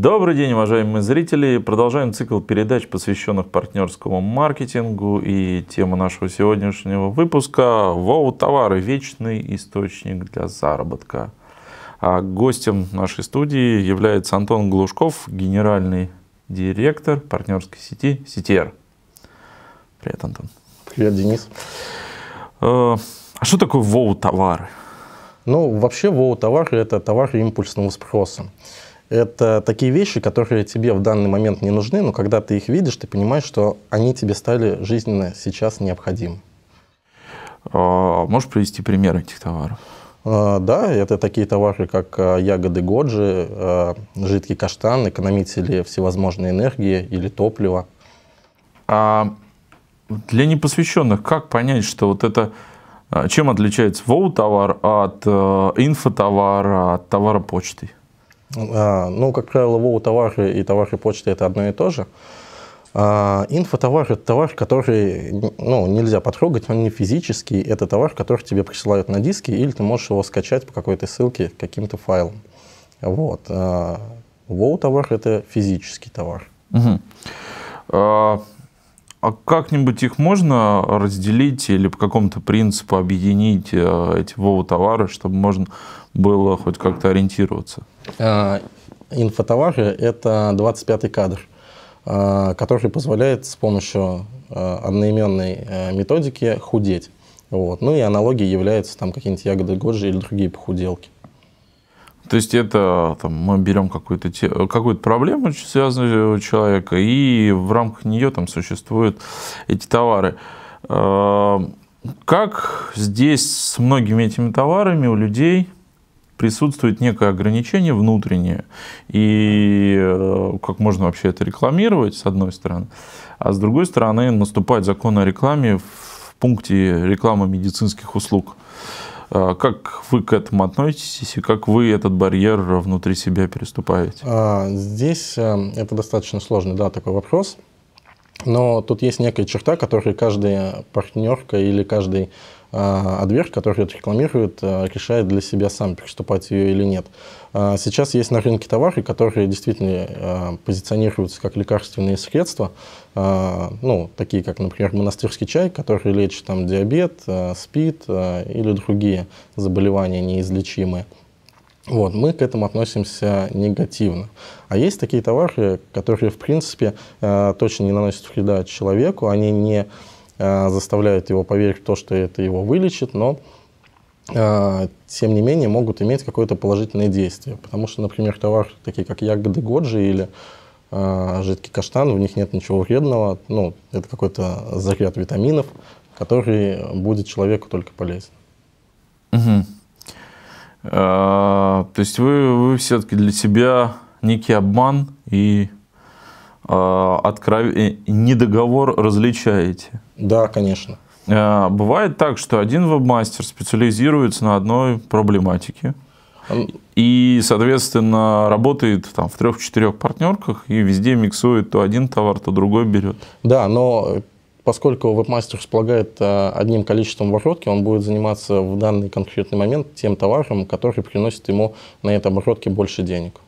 Добрый день, уважаемые зрители! Продолжаем цикл передач, посвященных партнерскому маркетингу. И тема нашего сегодняшнего выпуска – «Вау-товары. Вечный источник для заработка». А гостем нашей студии является Антон Глушков, генеральный директор партнерской сети «Сетер». Привет, Антон. Привет, Денис. А, а что такое «Вау-товары»? Ну, вообще «Вау-товары» – это товары импульсного спроса это такие вещи, которые тебе в данный момент не нужны, но когда ты их видишь, ты понимаешь, что они тебе стали жизненно сейчас необходимы. А, можешь привести пример этих товаров? А, да, это такие товары, как а, ягоды годжи, жидкий каштан, экономители всевозможной энергии или топлива. А для непосвященных как понять, что вот это чем отличается воу-товар от инфотовара, от товара почты? А, ну, как правило, воу товары и товары почты это одно и то же. А, инфотовар – это товар, который ну, нельзя потрогать, он не физический. Это товар, который тебе присылают на диске, или ты можешь его скачать по какой-то ссылке каким-то файлом. Вот. А, воу товар – это физический товар. Угу. А, а как-нибудь их можно разделить или по какому-то принципу объединить э, эти воу товары, чтобы можно было хоть как-то ориентироваться? – Э, инфотовары – это 25-й кадр, э, который позволяет с помощью э, одноименной методики худеть. Вот. Ну и аналогией являются там какие-нибудь ягоды Годжи или другие похуделки. То есть это там, мы берем какую-то какую проблему, связанную у человека, и в рамках нее там существуют эти товары. Как здесь с многими этими товарами у людей присутствует некое ограничение внутреннее, и э, как можно вообще это рекламировать, с одной стороны, а с другой стороны наступает закон о рекламе в пункте рекламы медицинских услуг. Э, как вы к этому относитесь и как вы этот барьер внутри себя переступаете? А, здесь э, это достаточно сложный да, такой вопрос. Но тут есть некая черта, которую каждая партнерка или каждый а который это рекламирует, а, решает для себя сам, переступать ее или нет. А, сейчас есть на рынке товары, которые действительно а, позиционируются как лекарственные средства, ну, такие как, например, монастырский чай, который лечит там, диабет, спид или другие заболевания неизлечимые. Вот, мы к этому относимся негативно. А есть такие товары, которые, в принципе, точно не наносят вреда человеку, они не Э, заставляют его поверить в то, что это его вылечит, но э, тем не менее могут иметь какое-то положительное действие. Потому что, например, товары такие как ягоды годжи или э, жидкий каштан, в них нет ничего вредного, ну, это какой-то заряд витаминов, который будет человеку только полезен. Угу. А, то есть вы, вы все-таки для себя некий обман и Э, откров... Э, недоговор различаете. Да, конечно. Э, бывает так, что один вебмастер специализируется на одной проблематике и, соответственно, работает там, в трех-четырех партнерках и везде миксует то один товар, то другой берет. Да, но поскольку вебмастер располагает одним количеством оборотки, он будет заниматься в данный конкретный момент тем товаром, который приносит ему на этой оборотке больше денег.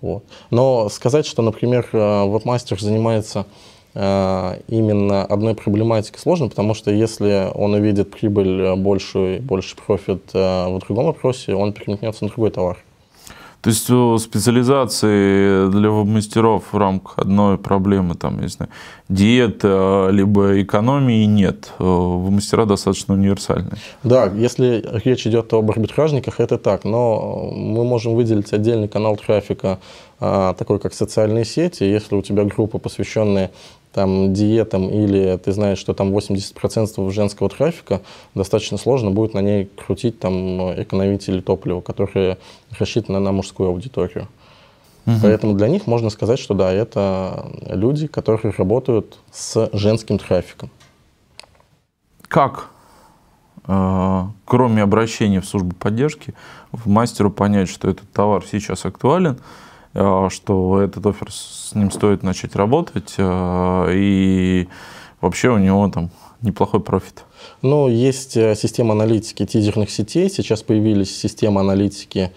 Вот. Но сказать, что, например, э, вебмастер занимается э, именно одной проблематикой сложно, потому что если он увидит прибыль э, большую, больше профит в другом вопросе, он переметнется на другой товар. То есть специализации для мастеров в рамках одной проблемы, там, не знаю, диета, э, либо экономии нет. Э, в Мастера достаточно универсальные. Да, если речь идет об арбитражниках, это так. Но мы можем выделить отдельный канал трафика, а, такой как социальные сети. Если у тебя группа, посвященная там, диетам или ты знаешь, что там 80% женского трафика, достаточно сложно будет на ней крутить там экономители топлива, которые рассчитаны на мужскую аудиторию. Угу. Поэтому для них можно сказать, что да, это люди, которые работают с женским трафиком. Как, э, кроме обращения в службу поддержки, в мастеру понять, что этот товар сейчас актуален, Э, что этот офер с ним стоит начать работать, э, и вообще у него там неплохой профит. Ну, есть э, система аналитики тизерных сетей, сейчас появились системы аналитики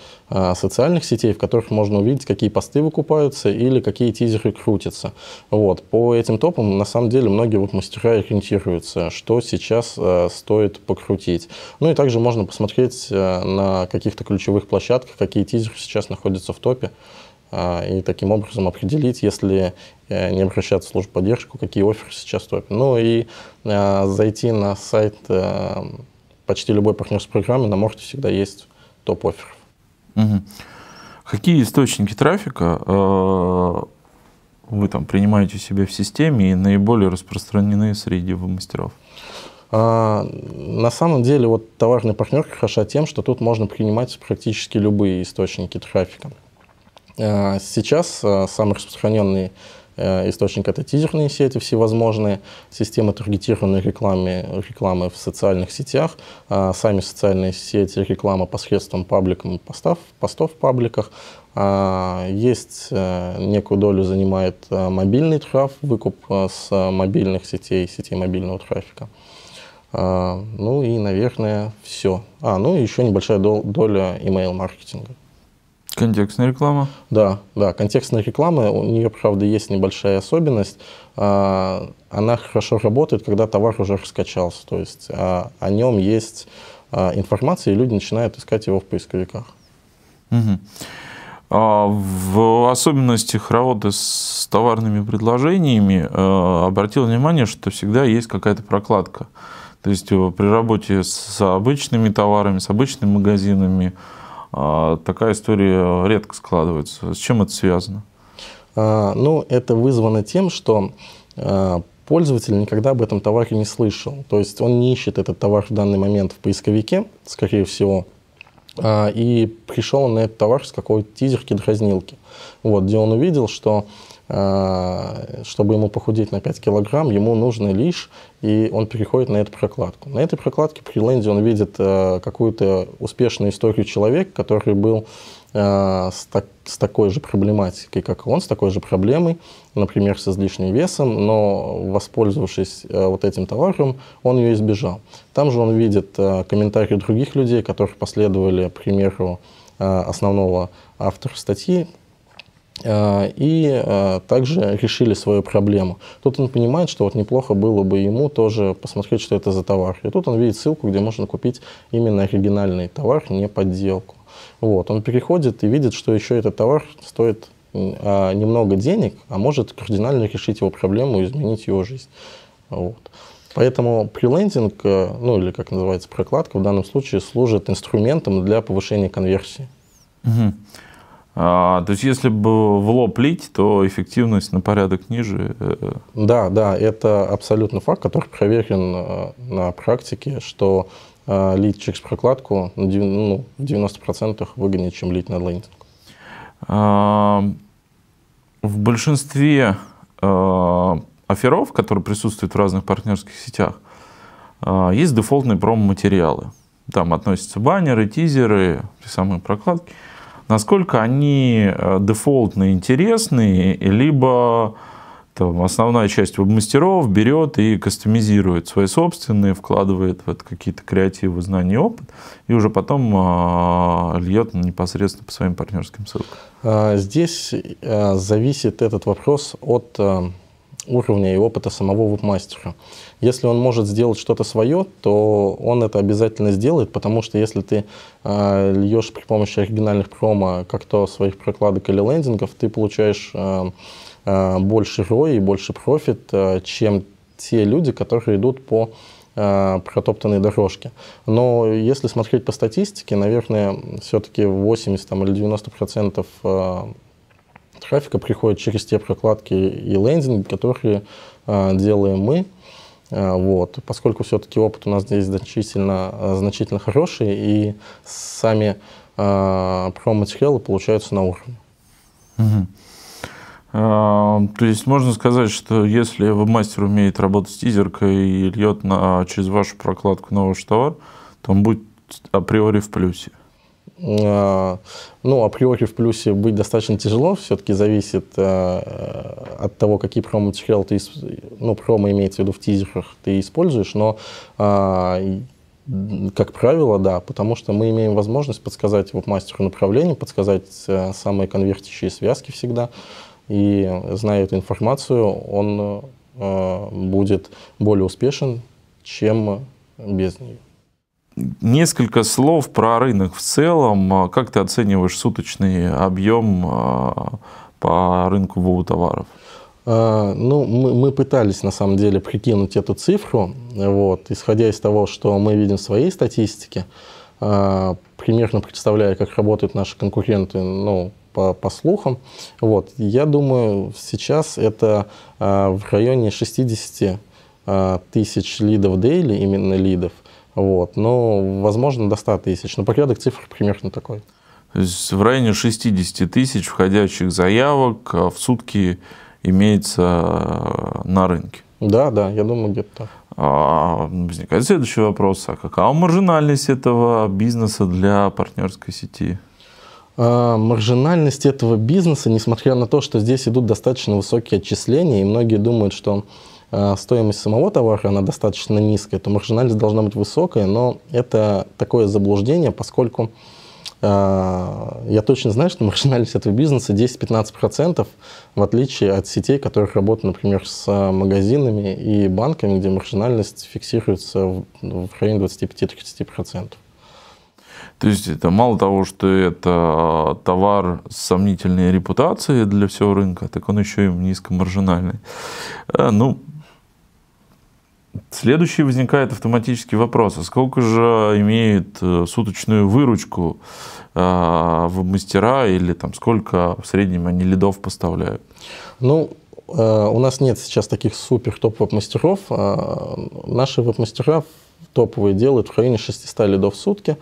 социальных сетей, в которых можно увидеть, какие посты выкупаются или какие тизеры крутятся. Вот. По этим топам, на самом деле, многие вот мастера ориентируются, что сейчас стоит покрутить. Ну и также можно посмотреть на каких-то ключевых площадках, какие тизеры сейчас находятся в топе. А, и таким образом определить, если э, не обращаться в службу поддержку, какие оферы сейчас топят. Ну и э, зайти на сайт э, почти любой партнерской программы, на Морте всегда есть топ оферов. Угу. Какие источники трафика вы там принимаете у себя в системе и наиболее распространены среди мастеров? А, на самом деле вот товарный партнер хороша тем, что тут можно принимать практически любые источники трафика. А, сейчас а, самый распространенный э, источник – это тизерные сети, всевозможные системы таргетированной рекламы, рекламы в социальных сетях, а, сами социальные сети, реклама посредством пабликов постов, постов в пабликах. Есть э, некую долю занимает э, мобильный траф, выкуп с мобильных сетей, сетей мобильного трафика. Ну и, наверное, все. А, ну и еще небольшая доля email-маркетинга. Контекстная реклама? Да, да, контекстная реклама, у нее, правда, есть небольшая особенность. А, она хорошо работает, когда товар уже раскачался, то есть а, о нем есть а, информация, и люди начинают искать его в поисковиках. Угу. А в особенностях работы с товарными предложениями обратил внимание, что всегда есть какая-то прокладка. То есть э, при работе с обычными товарами, с обычными магазинами, а, такая история редко складывается. С чем это связано? А, ну, это вызвано тем, что а, пользователь никогда об этом товаре не слышал. То есть он не ищет этот товар в данный момент в поисковике, скорее всего, и пришел на этот товар с какой-то тизерки дразнилки, вот, где он увидел, что Э, чтобы ему похудеть на 5 килограмм, ему нужно лишь, и он переходит на эту прокладку. На этой прокладке при ленде он видит э, какую-то успешную историю человека, который был э, с, так, с такой же проблематикой, как он, с такой же проблемой, например, с излишним весом, но воспользовавшись вот этим товаром, он ее избежал. Там же он видит комментарии других людей, которые последовали примеру основного автора статьи, Э, и э, также решили свою проблему. Тут он понимает, что вот неплохо было бы ему тоже посмотреть, что это за товар. И тут он видит ссылку, где можно купить именно оригинальный товар, не подделку. Вот, он переходит и видит, что еще этот товар стоит а, немного денег, а может кардинально решить его проблему и изменить его жизнь. Вот. Поэтому прилендинг, э, ну или как называется прокладка, в данном случае служит инструментом для повышения конверсии. Угу. А, то есть, если бы в лоб лить, то эффективность на порядок ниже. Э, да, да, это абсолютно факт, который проверен э, на практике, что э, лить через прокладку ну, в 90%, ну, выгоднее, чем лить на лендинг. А, в большинстве аферов, которые присутствуют в разных партнерских сетях, есть дефолтные промо-материалы. Там относятся баннеры, тизеры, те самые прокладки насколько они э, дефолтно интересны, либо там, основная часть веб-мастеров берет и кастомизирует свои собственные, вкладывает в это какие-то креативы, знания опыт, и уже потом а, льет непосредственно по своим партнерским ссылкам. А, здесь э, зависит этот вопрос от э, уровня и опыта самого веб-мастера. Если он может сделать что-то свое, то он это обязательно сделает, потому что если ты э, льешь при помощи оригинальных промо, как то своих прокладок или лендингов, ты получаешь э, э, больше ROI и больше профит, э, чем те люди, которые идут по э, протоптанной дорожке. Но если смотреть по статистике, наверное, все-таки 80 там, или 90 процентов э, Трафика приходит через те прокладки и лендинги, которые а, делаем мы. А, вот. Поскольку все-таки опыт у нас здесь значительно, а, значительно хороший, и сами э, промо-материалы получаются на уровне. то есть можно сказать, что если мастер умеет работать с тизеркой и льет на, через вашу прокладку на ваш товар, то он будет априори в плюсе. А, ну, априори в плюсе быть достаточно тяжело, все-таки зависит э, э, от того, какие промо-материалы ты, ну, промо имеется в виду в тизерах, ты используешь, но а, как правило, да, потому что мы имеем возможность подсказать вот мастеру направление, подсказать э, самые конвертящие связки всегда, и зная эту информацию, он э, будет более успешен, чем без нее. Несколько слов про рынок в целом. А как ты оцениваешь суточный объем а, по рынку ВОУ товаров? А, ну, мы, мы пытались на самом деле прикинуть эту цифру, вот, исходя из того, что мы видим в своей статистике, примерно представляя, как работают наши конкуренты, ну, по, по слухам. Вот, я думаю, сейчас это в районе 60 тысяч лидов дейли, именно лидов, вот. Но, возможно, до 100 тысяч. Но порядок цифр примерно такой. То есть в районе 60 тысяч входящих заявок а в сутки имеется э, на рынке. Да, да, я думаю, где-то так. А, ну, возникает следующий вопрос. А какова маржинальность этого бизнеса для партнерской сети? А, маржинальность этого бизнеса, несмотря на то, что здесь идут достаточно высокие отчисления, и многие думают, что а, стоимость самого товара, она достаточно низкая, то маржинальность должна быть высокая, но это такое заблуждение, поскольку а, я точно знаю, что маржинальность этого бизнеса 10-15%, в отличие от сетей, которые работают, например, с а, магазинами и банками, где маржинальность фиксируется в, в районе 25-30%. То есть это мало того, что это товар с сомнительной репутацией для всего рынка, так он еще и низкомаржинальный. Э, ну, Следующий возникает автоматический вопрос, а сколько же имеет э, суточную выручку э, в мастера или там сколько в среднем они лидов поставляют? Ну, э, у нас нет сейчас таких супер топовых мастеров. А, наши веб-мастера топовые делают в районе 600 лидов в сутки.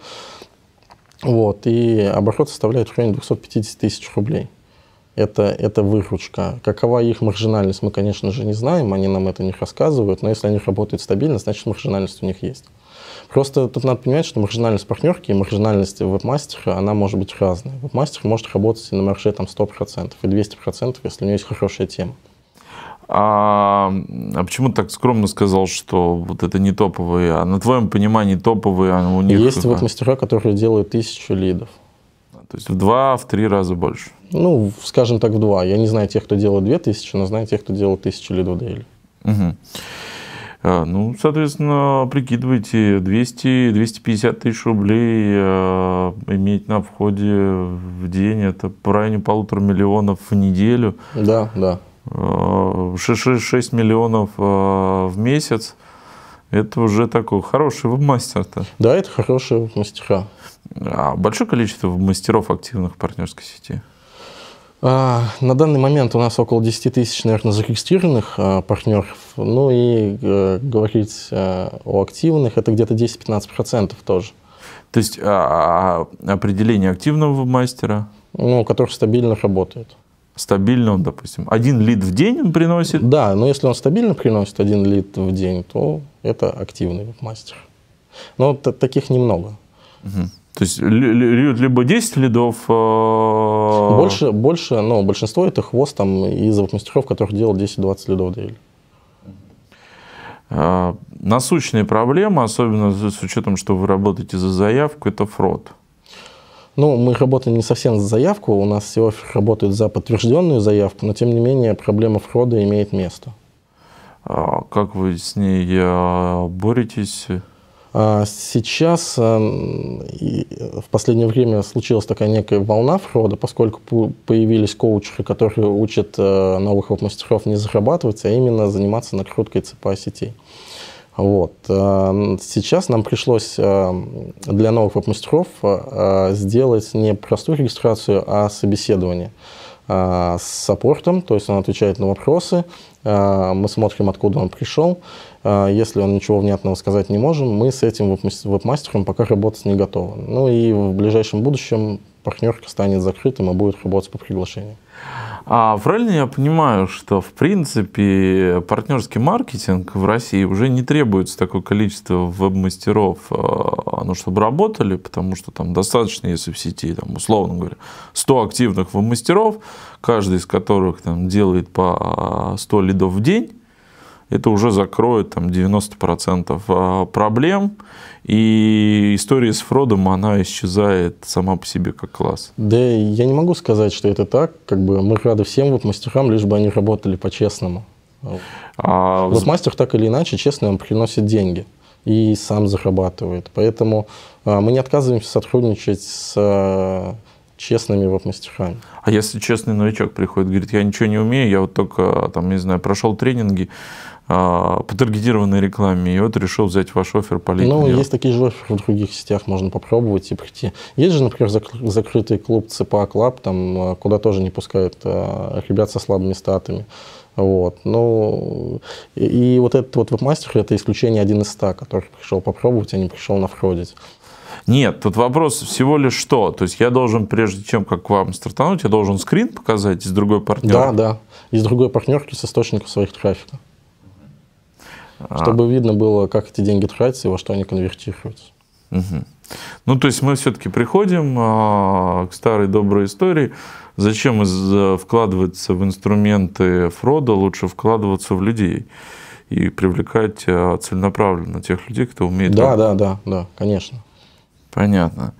Вот, и оборот составляет в районе 250 тысяч рублей это, это выручка. Какова их маржинальность, мы, конечно же, не знаем, они нам это не рассказывают, но если они работают стабильно, значит, маржинальность у них есть. Просто тут надо понимать, что маржинальность партнерки и маржинальность вебмастера, она может быть разная. Вебмастер может работать на марже там, 100% и 200%, если у него есть хорошая тема. А, а почему так скромно сказал, что вот это не топовые? А на твоем понимании топовые а у них... Есть вот а? мастера, которые делают тысячу лидов. А, то есть в два, в три раза больше. Ну, скажем так, в два. Я не знаю тех, кто делал 2000, но знаю тех, кто делал 1000 или 2 DL. Угу. А, ну, соответственно, прикидывайте, 200-250 тысяч рублей э, иметь на входе в день, это по районе полутора миллионов в неделю. Да, да. 6, а, 6 миллионов э, в месяц. Это уже такой хороший веб-мастер-то. Да, это хорошие мастера. А большое количество мастеров активных в партнерской сети? А, на данный момент у нас около 10 тысяч, наверное, зарегистрированных а, партнеров. Ну и э, говорить э, о активных, это где-то 10-15% тоже. То есть а, а, определение активного мастера? Ну, который стабильно работает. Стабильно он, допустим, один лид в день он приносит? Да, но если он стабильно приносит один лид в день, то это активный мастер. Но таких немного. Угу. То есть либо 10 лидов... Э, больше, больше, но ну, большинство это хвост там из мастеров, которых делал 10-20 лидов дели. Насущная проблема, особенно с учетом, что вы работаете за заявку, это фрод. Ну, мы работаем не совсем за заявку, у нас все работают за подтвержденную заявку, но тем не менее проблема фрода имеет место. А как вы с ней э, боретесь? А сейчас э, э, в последнее время случилась такая некая волна фрода, поскольку появились коучеры, которые учат э, новых веб-мастеров не зарабатывать, а именно заниматься накруткой ЦПА сетей. Вот. Сейчас нам пришлось для новых веб-мастеров сделать не простую регистрацию, а собеседование с саппортом, то есть он отвечает на вопросы, мы смотрим, откуда он пришел, а, если он ничего внятного сказать не может, мы с этим веб-мастером пока работать не готовы. Ну и в ближайшем будущем партнерка станет закрытым и будет работать по приглашению. А правильно я понимаю, что в принципе партнерский маркетинг в России уже не требуется такое количество веб-мастеров, а, ну, чтобы работали, потому что там достаточно, если в сети, там, условно говоря, 100 активных веб-мастеров, каждый из которых там, делает по 100 лидов в день, это уже закроет там 90% а, проблем. И история с Фродом, она исчезает сама по себе как класс. Да, я не могу сказать, что это так. Как бы мы рады всем вот мастерам, лишь бы они работали по-честному. А... Вот мастер так или иначе, честно, он приносит деньги и сам зарабатывает. Поэтому а, мы не отказываемся сотрудничать с а, честными вот мастерами. А если честный новичок приходит, говорит, я ничего не умею, я вот только, там, не знаю, прошел тренинги, а, по таргетированной рекламе, и вот решил взять ваш офер по линию. Ну, есть такие же оферы в других сетях, можно попробовать и прийти. Есть же, например, закр- закрытый клуб ЦПА Клаб, там, а, куда тоже не пускают а, ребят со слабыми статами. Вот. Ну, и, и вот этот вот вебмастер – это исключение один из ста, который пришел попробовать, а не пришел навходить. Нет, тут вопрос всего лишь что. То есть я должен, прежде чем как вам стартануть, я должен скрин показать из другой партнерки? Да, да, из другой партнерки с источников своих трафика. А. чтобы видно было, как эти деньги тратятся и во что они конвертируются. Угу. Ну, то есть мы все-таки приходим а, к старой доброй истории. Зачем из, э, вкладываться в инструменты фрода, лучше вкладываться в людей и привлекать а, целенаправленно тех людей, кто умеет. Да, работать. да, да, да, конечно. Понятно.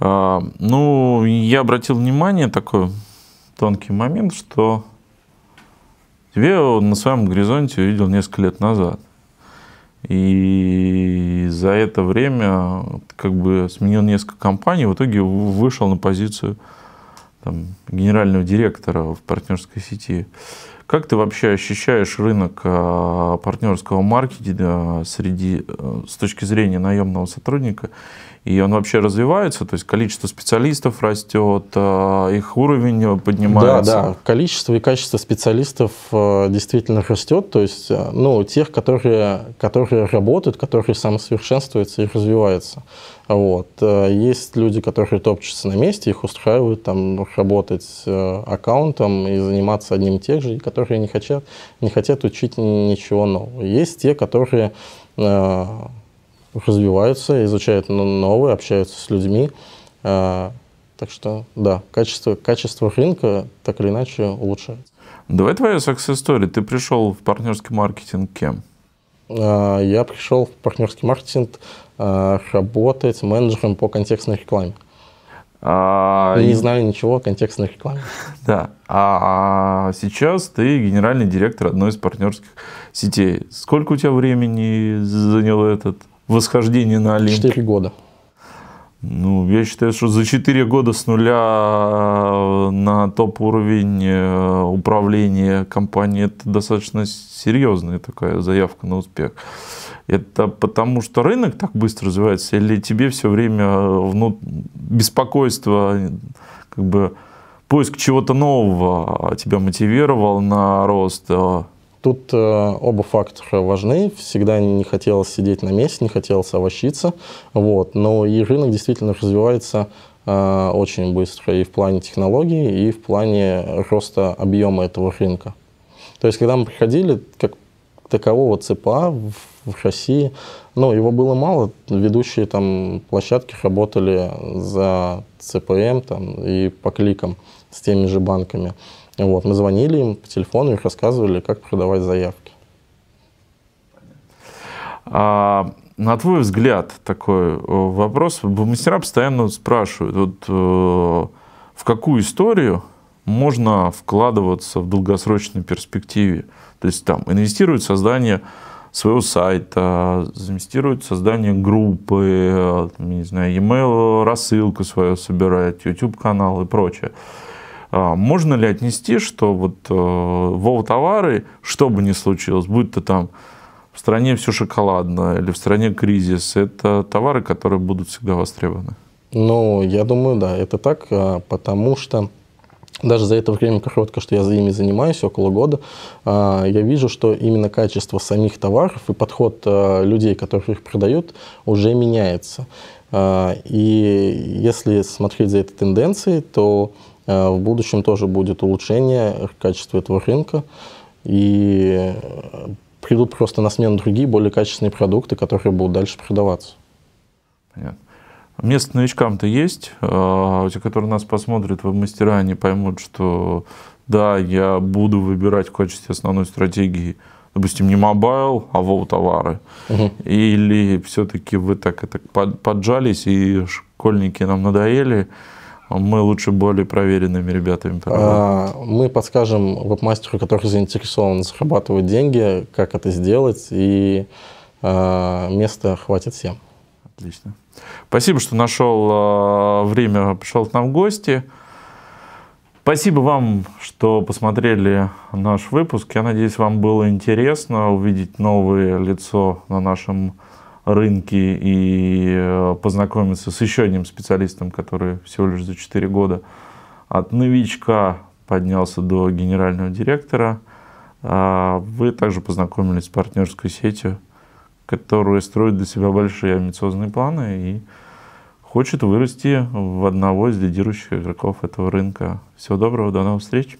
А, ну, я обратил внимание такой тонкий момент, что Тебе на своем горизонте увидел несколько лет назад. И за это время как бы сменил несколько компаний, в итоге вышел на позицию там, генерального директора в партнерской сети. Как ты вообще ощущаешь рынок а, партнерского маркетинга а, среди, э, с точки зрения наемного сотрудника и он вообще развивается, то есть количество специалистов растет, э, их уровень э, поднимается. Да, да, количество и качество специалистов э, действительно растет, то есть, ну, тех, которые, которые работают, которые самосовершенствуются и развиваются. Вот. Есть люди, которые топчутся на месте, их устраивают там работать аккаунтом и заниматься одним и тем же, которые не хотят, не хотят учить ничего нового. Есть те, которые развиваются, изучают новые, общаются с людьми. А, так что, да, качество, качество рынка так или иначе улучшается. Давай твоя success story. Ты пришел в партнерский маркетинг кем? А, я пришел в партнерский маркетинг а, работать менеджером по контекстной рекламе. А... Не знаю ничего о контекстной рекламе. Да. А сейчас ты генеральный директор одной из партнерских сетей. Сколько у тебя времени занял этот восхождение на Олимп? Четыре года. Ну, я считаю, что за четыре года с нуля э, на топ-уровень э, управления компании это достаточно серьезная такая заявка на успех. Это потому, что рынок так быстро развивается, или тебе все время э, внут... беспокойство, как бы поиск чего-то нового тебя мотивировал на рост? Тут э, оба фактора важны. Всегда не хотелось сидеть на месте, не хотелось овощиться. Вот. Но и рынок действительно развивается э, очень быстро и в плане технологий, и в плане роста объема этого рынка. То есть, когда мы приходили, как такового ЦПА в, в России, ну, его было мало. Ведущие там площадки работали за ЦПМ эм там, и по кликам с теми же банками. Вот, мы звонили им по телефону, их рассказывали, как продавать заявки. А, на твой взгляд, такой э, вопрос, мастера постоянно спрашивают, вот, э, в какую историю можно вкладываться в долгосрочной перспективе? То есть там инвестировать в создание своего сайта, инвестировать создание группы, э, не знаю, e-mail рассылку свою собирать, YouTube канал и прочее. А, можно ли отнести, что вот э, вол товары, что бы ни случилось, будь то там в стране все шоколадно или в стране кризис, это товары, которые будут всегда востребованы? Ну, я думаю, да, это так, а, потому что даже за это время коротко, что я за ними занимаюсь, около года, а, я вижу, что именно качество самих товаров и подход людей, которые их продают, уже меняется. И если смотреть за этой тенденцией, то Э, в будущем тоже будет улучшение качества этого рынка, и э, придут просто на смену другие, более качественные продукты, которые будут дальше продаваться. Понятно. Место новичкам-то есть. Э, а те, которые нас посмотрят, в мастера, они поймут, что да, я буду выбирать в качестве основной стратегии, допустим, не мобайл, а вол товары Угу. Или все-таки вы так и так поджались, и школьники нам надоели, а мы лучше более проверенными ребятами а, проводим. Мы подскажем веб-мастеру, который заинтересован зарабатывать деньги, как это сделать, и а, места хватит всем. Отлично. Спасибо, что нашел время, пришел к нам в гости. Спасибо вам, что посмотрели наш выпуск. Я надеюсь, вам было интересно увидеть новое лицо на нашем канале рынки и э, познакомиться с еще одним специалистом, который всего лишь за 4 года от новичка поднялся до генерального директора. А, вы также познакомились с партнерской сетью, которая строит для себя большие амбициозные планы и хочет вырасти в одного из лидирующих игроков этого рынка. Всего доброго, до новых встреч!